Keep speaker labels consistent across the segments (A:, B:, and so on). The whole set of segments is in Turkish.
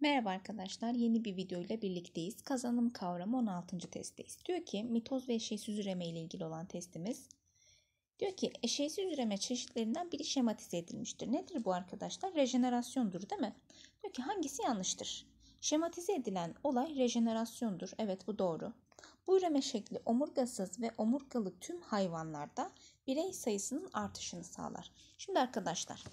A: Merhaba arkadaşlar, yeni bir video ile birlikteyiz. Kazanım kavramı 16. testteyiz. Diyor ki mitoz ve eşeğsiz üreme ile ilgili olan testimiz. Diyor ki eşeğsiz üreme çeşitlerinden biri şematize edilmiştir. Nedir bu arkadaşlar? Rejenerasyondur değil mi? Diyor ki hangisi yanlıştır? Şematize edilen olay rejenerasyondur. Evet bu doğru. Bu üreme şekli omurgasız ve omurgalı tüm hayvanlarda birey sayısının artışını sağlar. Şimdi arkadaşlar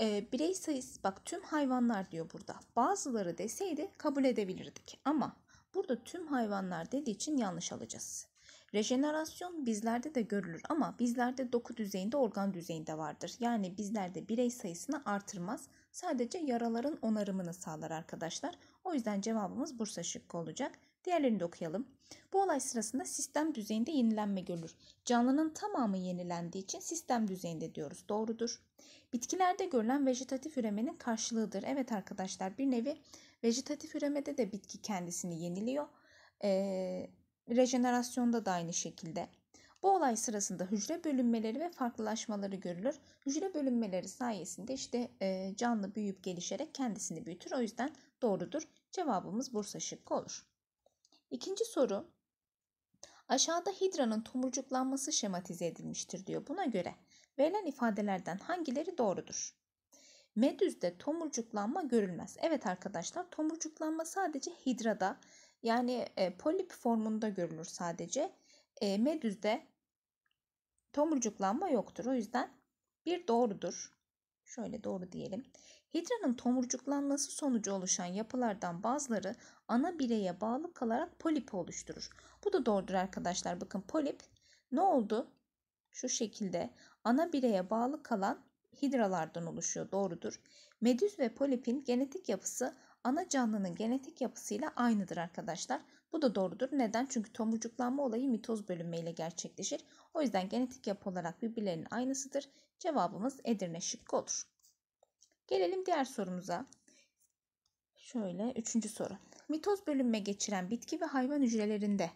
A: e, birey sayısı bak tüm hayvanlar diyor burada. Bazıları deseydi kabul edebilirdik ama burada tüm hayvanlar dediği için yanlış alacağız. Rejenerasyon bizlerde de görülür ama bizlerde doku düzeyinde organ düzeyinde vardır. Yani bizlerde birey sayısını artırmaz. Sadece yaraların onarımını sağlar arkadaşlar. O yüzden cevabımız Bursa şıkkı olacak. Diğerlerini de okuyalım. Bu olay sırasında sistem düzeyinde yenilenme görülür. Canlının tamamı yenilendiği için sistem düzeyinde diyoruz. Doğrudur. Bitkilerde görülen vejetatif üremenin karşılığıdır. Evet arkadaşlar bir nevi vejetatif üremede de bitki kendisini yeniliyor. Ee, rejenerasyonda da aynı şekilde. Bu olay sırasında hücre bölünmeleri ve farklılaşmaları görülür. Hücre bölünmeleri sayesinde işte e, canlı büyüyüp gelişerek kendisini büyütür. O yüzden doğrudur. Cevabımız Bursa şıkkı olur. İkinci soru. Aşağıda hidranın tomurcuklanması şematize edilmiştir diyor. Buna göre verilen ifadelerden hangileri doğrudur? Medüz'de tomurcuklanma görülmez. Evet arkadaşlar tomurcuklanma sadece hidrada yani e, polip formunda görülür sadece. E, medüzde tomurcuklanma yoktur. O yüzden bir doğrudur. Şöyle doğru diyelim. Hidranın tomurcuklanması sonucu oluşan yapılardan bazıları ana bireye bağlı kalarak polip oluşturur. Bu da doğrudur arkadaşlar. Bakın polip ne oldu? Şu şekilde ana bireye bağlı kalan hidralardan oluşuyor. Doğrudur. Medüz ve polipin genetik yapısı ana canlının genetik yapısıyla aynıdır arkadaşlar. Bu da doğrudur. Neden? Çünkü tomurcuklanma olayı mitoz bölünmeyle gerçekleşir. O yüzden genetik yapı olarak birbirlerinin aynısıdır. Cevabımız Edirne şıkkı olur. Gelelim diğer sorumuza. Şöyle üçüncü soru. Mitoz bölünme geçiren bitki ve hayvan hücrelerinde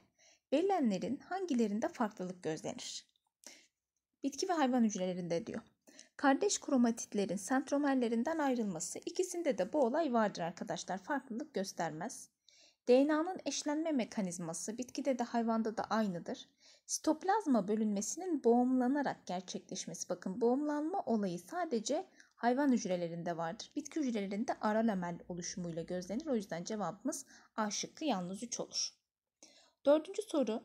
A: verilenlerin hangilerinde farklılık gözlenir? Bitki ve hayvan hücrelerinde diyor. Kardeş kromatitlerin sentromerlerinden ayrılması ikisinde de bu olay vardır arkadaşlar. Farklılık göstermez. DNA'nın eşlenme mekanizması bitkide de hayvanda da aynıdır. Sitoplazma bölünmesinin boğumlanarak gerçekleşmesi. Bakın boğumlanma olayı sadece hayvan hücrelerinde vardır. Bitki hücrelerinde ara lamel oluşumuyla gözlenir. O yüzden cevabımız A şıkkı yalnız 3 olur. Dördüncü soru.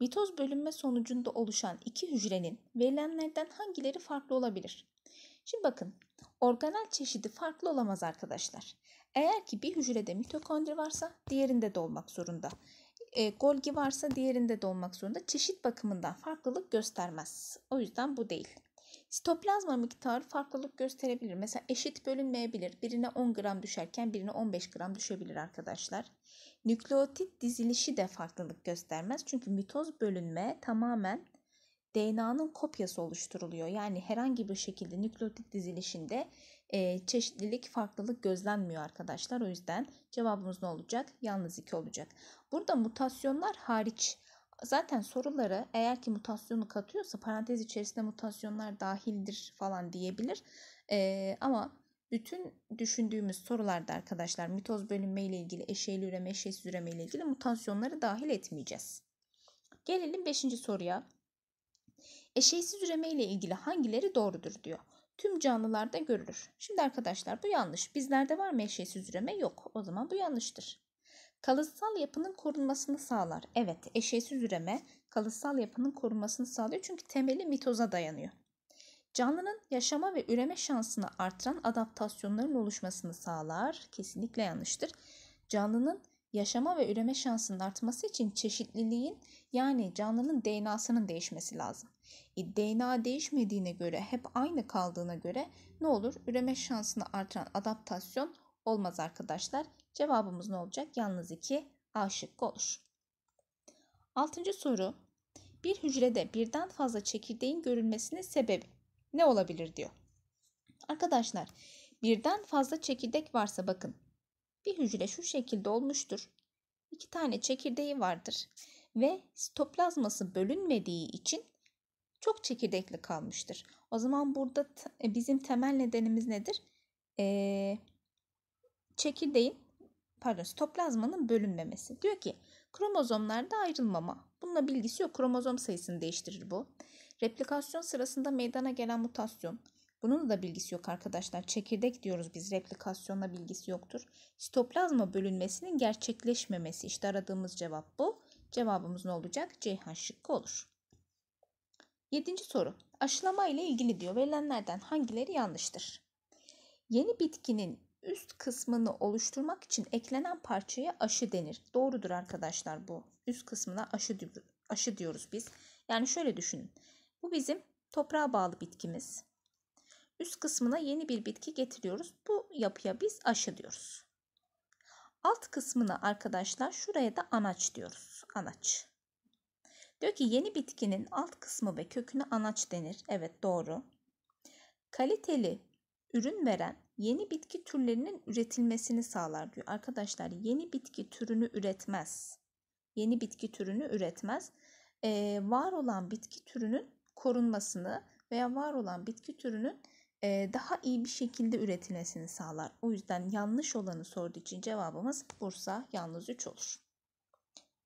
A: Mitoz bölünme sonucunda oluşan iki hücrenin verilenlerden hangileri farklı olabilir? Şimdi bakın organel çeşidi farklı olamaz arkadaşlar. Eğer ki bir hücrede mitokondri varsa diğerinde de olmak zorunda. E, Golgi varsa diğerinde de olmak zorunda. Çeşit bakımından farklılık göstermez. O yüzden bu değil. Sitoplazma miktarı farklılık gösterebilir. Mesela eşit bölünmeyebilir. Birine 10 gram düşerken birine 15 gram düşebilir arkadaşlar. Nükleotit dizilişi de farklılık göstermez. Çünkü mitoz bölünme tamamen DNA'nın kopyası oluşturuluyor. Yani herhangi bir şekilde nükleotit dizilişinde e, çeşitlilik, farklılık gözlenmiyor arkadaşlar. O yüzden cevabımız ne olacak? Yalnız 2 olacak. Burada mutasyonlar hariç zaten soruları eğer ki mutasyonu katıyorsa parantez içerisinde mutasyonlar dahildir falan diyebilir. E, ama bütün düşündüğümüz sorularda arkadaşlar mitoz bölünme ile ilgili eşeğli üreme, eşeğsiz üreme ile ilgili mutasyonları dahil etmeyeceğiz. Gelelim 5. soruya. Eşeğsiz üreme ile ilgili hangileri doğrudur diyor. Tüm canlılarda görülür. Şimdi arkadaşlar bu yanlış. Bizlerde var mı eşeğsiz üreme? Yok. O zaman bu yanlıştır. Kalıtsal yapının korunmasını sağlar. Evet, eşeğsiz üreme kalıtsal yapının korunmasını sağlıyor çünkü temeli mitoza dayanıyor. Canlının yaşama ve üreme şansını artıran adaptasyonların oluşmasını sağlar. Kesinlikle yanlıştır. Canlının yaşama ve üreme şansının artması için çeşitliliğin yani canlının DNA'sının değişmesi lazım. E, DNA değişmediğine göre hep aynı kaldığına göre ne olur? Üreme şansını artıran adaptasyon olmaz arkadaşlar. Cevabımız ne olacak? Yalnız 2 A şıkkı olur. Altıncı soru. Bir hücrede birden fazla çekirdeğin görülmesinin sebebi ne olabilir diyor. Arkadaşlar birden fazla çekirdek varsa bakın bir hücre şu şekilde olmuştur. İki tane çekirdeği vardır ve sitoplazması bölünmediği için çok çekirdekli kalmıştır. O zaman burada e, bizim temel nedenimiz nedir? Ee, çekirdeğin pardon sitoplazmanın bölünmemesi. Diyor ki kromozomlarda ayrılmama. Bununla bilgisi yok. Kromozom sayısını değiştirir bu. Replikasyon sırasında meydana gelen mutasyon. Bunun da bilgisi yok arkadaşlar. Çekirdek diyoruz biz replikasyonla bilgisi yoktur. Sitoplazma bölünmesinin gerçekleşmemesi işte aradığımız cevap bu. Cevabımız ne olacak? Ceyhan şıkkı olur. Yedinci soru. Aşılama ile ilgili diyor. Verilenlerden hangileri yanlıştır? Yeni bitkinin üst kısmını oluşturmak için eklenen parçaya aşı denir. Doğrudur arkadaşlar bu. Üst kısmına aşı, aşı diyoruz biz. Yani şöyle düşünün. Bu bizim toprağa bağlı bitkimiz üst kısmına yeni bir bitki getiriyoruz. Bu yapıya biz aşı diyoruz. Alt kısmına arkadaşlar şuraya da anaç diyoruz. Anaç. Diyor ki yeni bitkinin alt kısmı ve köküne anaç denir. Evet doğru. Kaliteli ürün veren yeni bitki türlerinin üretilmesini sağlar diyor. Arkadaşlar yeni bitki türünü üretmez. Yeni bitki türünü üretmez. Ee, var olan bitki türünün korunmasını veya var olan bitki türünün daha iyi bir şekilde üretilmesini sağlar. O yüzden yanlış olanı sorduğu için cevabımız Bursa yalnız 3 olur.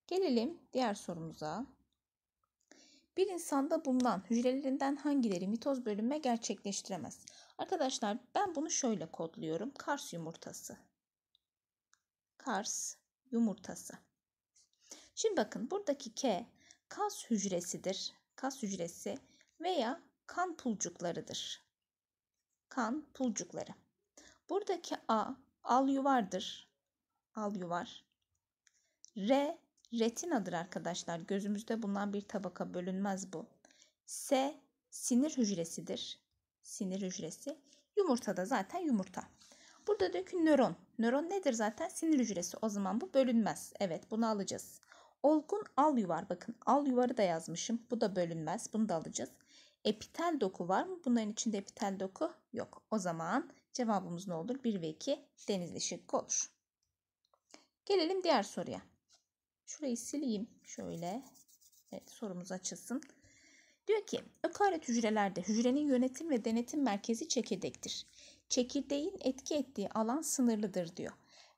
A: Gelelim diğer sorumuza. Bir insanda bulunan hücrelerinden hangileri mitoz bölünme gerçekleştiremez? Arkadaşlar ben bunu şöyle kodluyorum. Kars yumurtası. Kars yumurtası. Şimdi bakın buradaki K kas hücresidir. Kas hücresi veya kan pulcuklarıdır kan pulcukları. Buradaki A al yuvardır. Al yuvar. R retinadır arkadaşlar. Gözümüzde bulunan bir tabaka bölünmez bu. S sinir hücresidir. Sinir hücresi. Yumurta da zaten yumurta. Burada dökün nöron. Nöron nedir zaten? Sinir hücresi. O zaman bu bölünmez. Evet bunu alacağız. Olgun al yuvar. Bakın al yuvarı da yazmışım. Bu da bölünmez. Bunu da alacağız epitel doku var mı? Bunların içinde epitel doku yok. O zaman cevabımız ne olur? 1 ve 2 denizli şıkkı olur. Gelelim diğer soruya. Şurayı sileyim şöyle. Evet sorumuz açılsın. Diyor ki ökaryot hücrelerde hücrenin yönetim ve denetim merkezi çekirdektir. Çekirdeğin etki ettiği alan sınırlıdır diyor.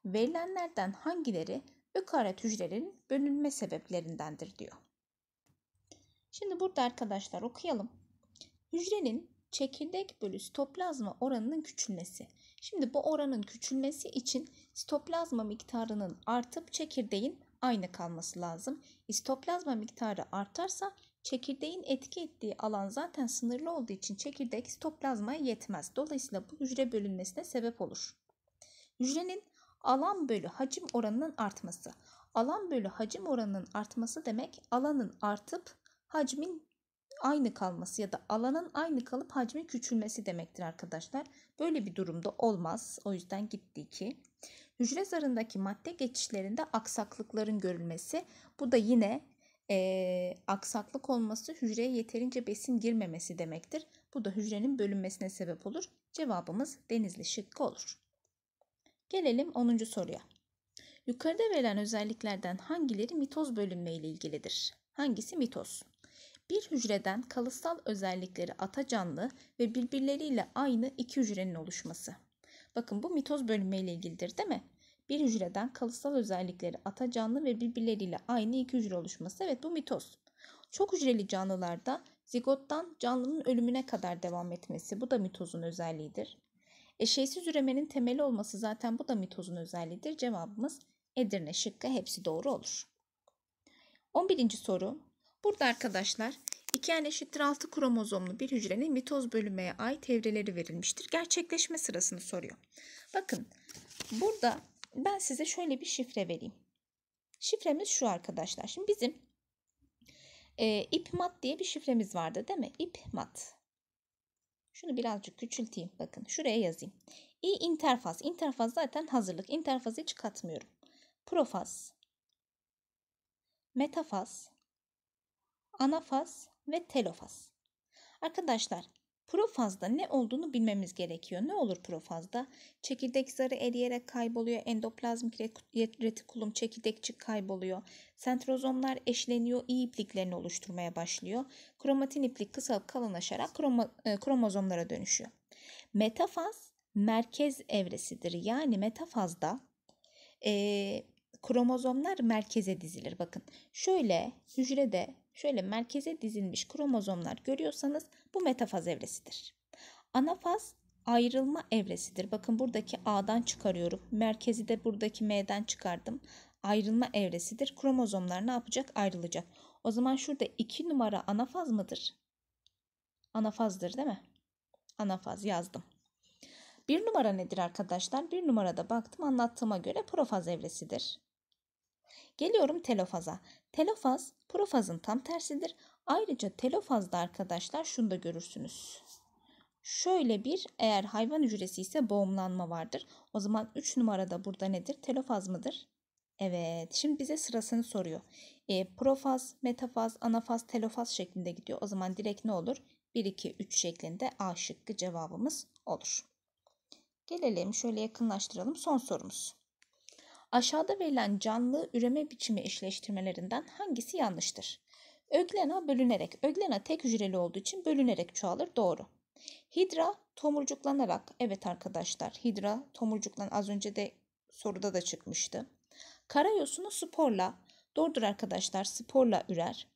A: Verilenlerden hangileri ökaryot hücrelerin bölünme sebeplerindendir diyor. Şimdi burada arkadaşlar okuyalım. Hücrenin çekirdek bölü sitoplazma oranının küçülmesi. Şimdi bu oranın küçülmesi için sitoplazma miktarının artıp çekirdeğin aynı kalması lazım. İstoplazma miktarı artarsa çekirdeğin etki ettiği alan zaten sınırlı olduğu için çekirdek sitoplazmaya yetmez. Dolayısıyla bu hücre bölünmesine sebep olur. Hücrenin alan bölü hacim oranının artması. Alan bölü hacim oranının artması demek alanın artıp hacmin aynı kalması ya da alanın aynı kalıp hacmi küçülmesi demektir arkadaşlar. Böyle bir durumda olmaz. O yüzden gitti ki Hücre zarındaki madde geçişlerinde aksaklıkların görülmesi. Bu da yine e, aksaklık olması hücreye yeterince besin girmemesi demektir. Bu da hücrenin bölünmesine sebep olur. Cevabımız denizli şıkkı olur. Gelelim 10. soruya. Yukarıda verilen özelliklerden hangileri mitoz bölünme ile ilgilidir? Hangisi mitoz? Bir hücreden kalıtsal özellikleri ata canlı ve birbirleriyle aynı iki hücrenin oluşması. Bakın bu mitoz bölünmeyle ilgilidir değil mi? Bir hücreden kalıtsal özellikleri ata canlı ve birbirleriyle aynı iki hücre oluşması. Evet bu mitoz. Çok hücreli canlılarda zigottan canlının ölümüne kadar devam etmesi bu da mitozun özelliğidir. Eşeysiz üremenin temeli olması zaten bu da mitozun özelliğidir. Cevabımız Edirne şıkkı hepsi doğru olur. 11. soru Burada arkadaşlar iki en eşittir 6 kromozomlu bir hücrenin mitoz bölünmeye ait evreleri verilmiştir. Gerçekleşme sırasını soruyor. Bakın burada ben size şöyle bir şifre vereyim. Şifremiz şu arkadaşlar. Şimdi bizim e, ipmat diye bir şifremiz vardı değil mi? İpmat. Şunu birazcık küçülteyim. Bakın şuraya yazayım. İ interfaz. Interfaz zaten hazırlık. İnterfazı hiç katmıyorum. Profaz. Metafaz anafaz ve telofaz. Arkadaşlar Profazda ne olduğunu bilmemiz gerekiyor. Ne olur profazda? Çekirdek zarı eriyerek kayboluyor. Endoplazmik retikulum çekirdekçi kayboluyor. Sentrozomlar eşleniyor. iyi ipliklerini oluşturmaya başlıyor. Kromatin iplik kısalıp kalınlaşarak kroma, e, kromozomlara dönüşüyor. Metafaz merkez evresidir. Yani metafazda e, kromozomlar merkeze dizilir. Bakın şöyle hücrede şöyle merkeze dizilmiş kromozomlar görüyorsanız bu metafaz evresidir. Anafaz ayrılma evresidir. Bakın buradaki A'dan çıkarıyorum. Merkezi de buradaki M'den çıkardım. Ayrılma evresidir. Kromozomlar ne yapacak? Ayrılacak. O zaman şurada 2 numara anafaz mıdır? Anafazdır değil mi? Anafaz yazdım. Bir numara nedir arkadaşlar? Bir numarada baktım anlattığıma göre profaz evresidir. Geliyorum telofaza. Telofaz profazın tam tersidir. Ayrıca telofazda arkadaşlar şunu da görürsünüz. Şöyle bir eğer hayvan hücresi ise boğumlanma vardır. O zaman 3 numarada burada nedir? Telofaz mıdır? Evet. Şimdi bize sırasını soruyor. E, profaz, metafaz, anafaz, telofaz şeklinde gidiyor. O zaman direkt ne olur? 1, 2, 3 şeklinde A şıkkı cevabımız olur. Gelelim şöyle yakınlaştıralım son sorumuz. Aşağıda verilen canlı üreme biçimi eşleştirmelerinden hangisi yanlıştır? Öglena bölünerek, öglena tek hücreli olduğu için bölünerek çoğalır doğru. Hidra tomurcuklanarak, evet arkadaşlar hidra tomurcuklan az önce de soruda da çıkmıştı. Karayosunu sporla, doğrudur arkadaşlar sporla ürer.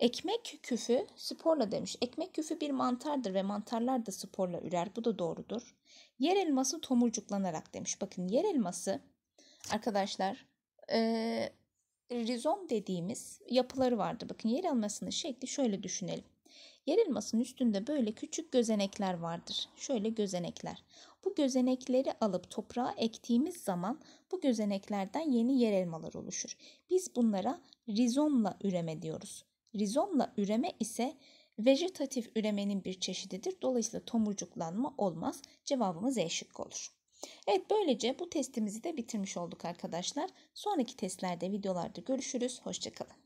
A: Ekmek küfü sporla demiş. Ekmek küfü bir mantardır ve mantarlar da sporla ürer. Bu da doğrudur. Yer elması tomurcuklanarak demiş. Bakın yer elması arkadaşlar e, rizom dediğimiz yapıları vardı. Bakın yer elmasının şekli şöyle düşünelim. Yer elmasının üstünde böyle küçük gözenekler vardır. Şöyle gözenekler. Bu gözenekleri alıp toprağa ektiğimiz zaman bu gözeneklerden yeni yer elmaları oluşur. Biz bunlara rizomla üreme diyoruz. Rizomla üreme ise vejetatif üremenin bir çeşididir. Dolayısıyla tomurcuklanma olmaz. Cevabımız E şıkkı olur. Evet böylece bu testimizi de bitirmiş olduk arkadaşlar. Sonraki testlerde videolarda görüşürüz. Hoşçakalın.